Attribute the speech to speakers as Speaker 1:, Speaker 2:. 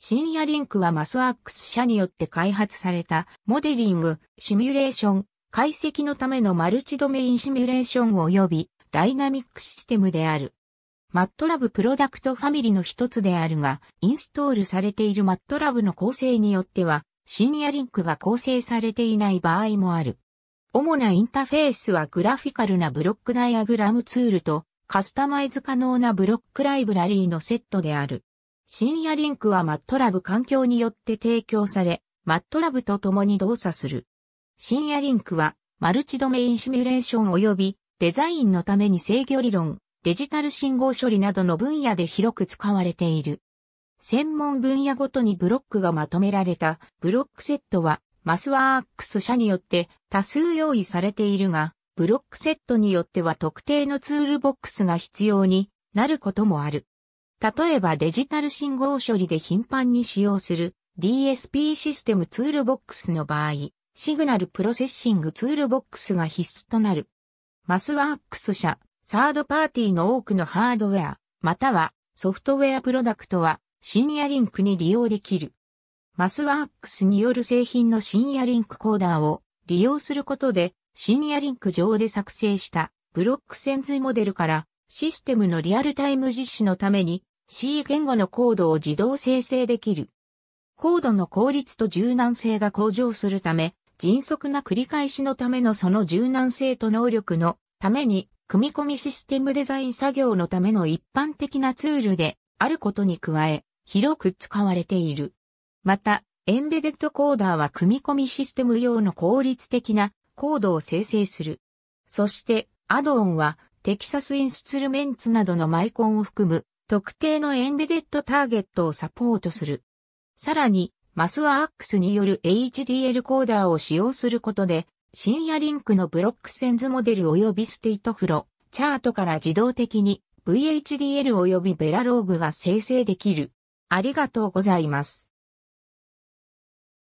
Speaker 1: 深夜リンクはマスアックス社によって開発されたモデリング、シミュレーション、解析のためのマルチドメインシミュレーション及びダイナミックシステムである。MATLAB プロダクトファミリの一つであるが、インストールされている MATLAB の構成によっては、深夜リンクが構成されていない場合もある。主なインターフェースはグラフィカルなブロックダイアグラムツールとカスタマイズ可能なブロックライブラリーのセットである。深夜リンクはマットラブ環境によって提供され、マットラブと共に動作する。深夜リンクは、マルチドメインシミュレーション及びデザインのために制御理論、デジタル信号処理などの分野で広く使われている。専門分野ごとにブロックがまとめられたブロックセットはマスワークス社によって多数用意されているが、ブロックセットによっては特定のツールボックスが必要になることもある。例えばデジタル信号処理で頻繁に使用する DSP システムツールボックスの場合、シグナルプロセッシングツールボックスが必須となる。マスワークス社、サードパーティーの多くのハードウェア、またはソフトウェアプロダクトは深夜リンクに利用できる。マスワークスによる製品の深夜リンクコーダーを利用することで深夜リンク上で作成したブロックセンズモデルからシステムのリアルタイム実施のために C 言語のコードを自動生成できる。コードの効率と柔軟性が向上するため、迅速な繰り返しのためのその柔軟性と能力のために、組み込みシステムデザイン作業のための一般的なツールであることに加え、広く使われている。また、エンベデッドコーダーは組み込みシステム用の効率的なコードを生成する。そして、アドオンはテキサスインスツルメンツなどのマイコンを含む特定のエンベデッドターゲットをサポートする。さらに、マスワアックスによる HDL コーダーを使用することで、深夜リンクのブロックセンズモデル及びステイトフロ、チャートから自動的に VHDL 及びベラローグが生成できる。ありがとうございます。